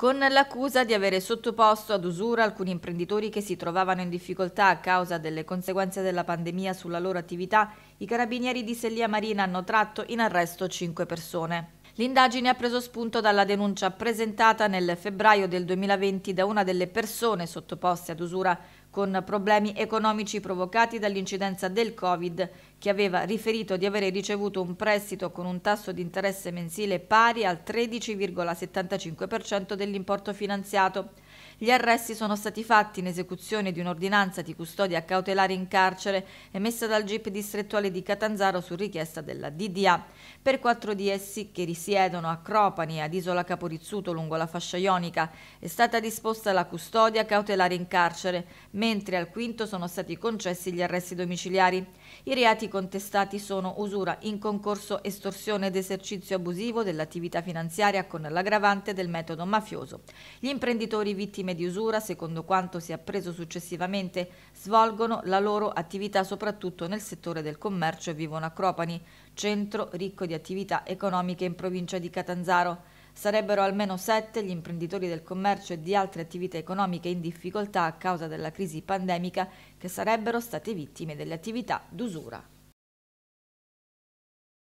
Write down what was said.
con l'accusa di avere sottoposto ad usura alcuni imprenditori che si trovavano in difficoltà a causa delle conseguenze della pandemia sulla loro attività, i carabinieri di Sellia Marina hanno tratto in arresto cinque persone. L'indagine ha preso spunto dalla denuncia presentata nel febbraio del 2020 da una delle persone sottoposte ad usura con problemi economici provocati dall'incidenza del Covid, che aveva riferito di avere ricevuto un prestito con un tasso di interesse mensile pari al 13,75% dell'importo finanziato. Gli arresti sono stati fatti in esecuzione di un'ordinanza di custodia cautelare in carcere emessa dal GIP distrettuale di Catanzaro su richiesta della DDA. Per quattro di essi, che risiedono a Cropani e ad Isola Caporizzuto lungo la fascia ionica, è stata disposta la custodia cautelare in carcere, mentre al quinto sono stati concessi gli arresti domiciliari. I reati contestati sono usura in concorso, estorsione ed esercizio abusivo dell'attività finanziaria con l'aggravante del metodo mafioso. Gli imprenditori vittime di usura, secondo quanto si è appreso successivamente, svolgono la loro attività soprattutto nel settore del commercio e vivono a Cropani, centro ricco di attività economiche in provincia di Catanzaro. Sarebbero almeno sette gli imprenditori del commercio e di altre attività economiche in difficoltà a causa della crisi pandemica che sarebbero state vittime delle attività d'usura.